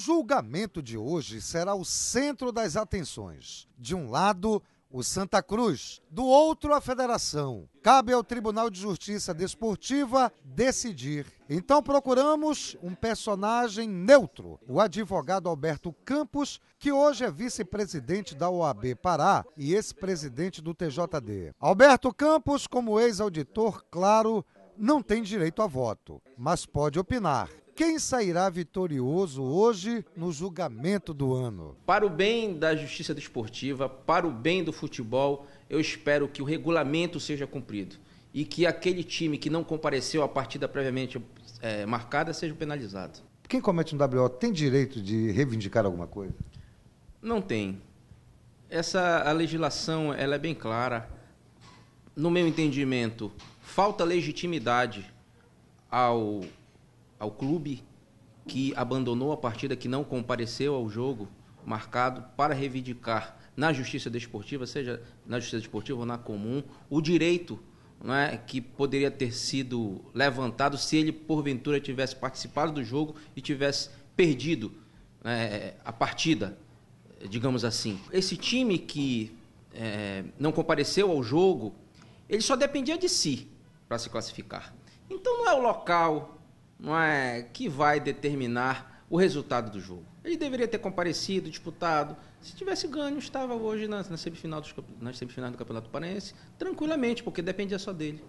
julgamento de hoje será o centro das atenções. De um lado, o Santa Cruz, do outro, a Federação. Cabe ao Tribunal de Justiça Desportiva decidir. Então procuramos um personagem neutro, o advogado Alberto Campos, que hoje é vice-presidente da OAB Pará e ex-presidente do TJD. Alberto Campos, como ex-auditor, claro, não tem direito a voto, mas pode opinar. Quem sairá vitorioso hoje no julgamento do ano? Para o bem da justiça desportiva, para o bem do futebol, eu espero que o regulamento seja cumprido e que aquele time que não compareceu à partida previamente é, marcada seja penalizado. Quem comete um WO tem direito de reivindicar alguma coisa? Não tem. Essa a legislação ela é bem clara. No meu entendimento, falta legitimidade ao ao clube que abandonou a partida, que não compareceu ao jogo marcado para reivindicar na justiça desportiva, seja na justiça desportiva ou na comum, o direito é, que poderia ter sido levantado se ele porventura tivesse participado do jogo e tivesse perdido é, a partida, digamos assim. Esse time que é, não compareceu ao jogo, ele só dependia de si para se classificar. Então não é o local, não é, que vai determinar o resultado do jogo. Ele deveria ter comparecido, disputado. Se tivesse ganho, estava hoje na, semifinal, do, do Campeonato paranaense tranquilamente, porque dependia só dele.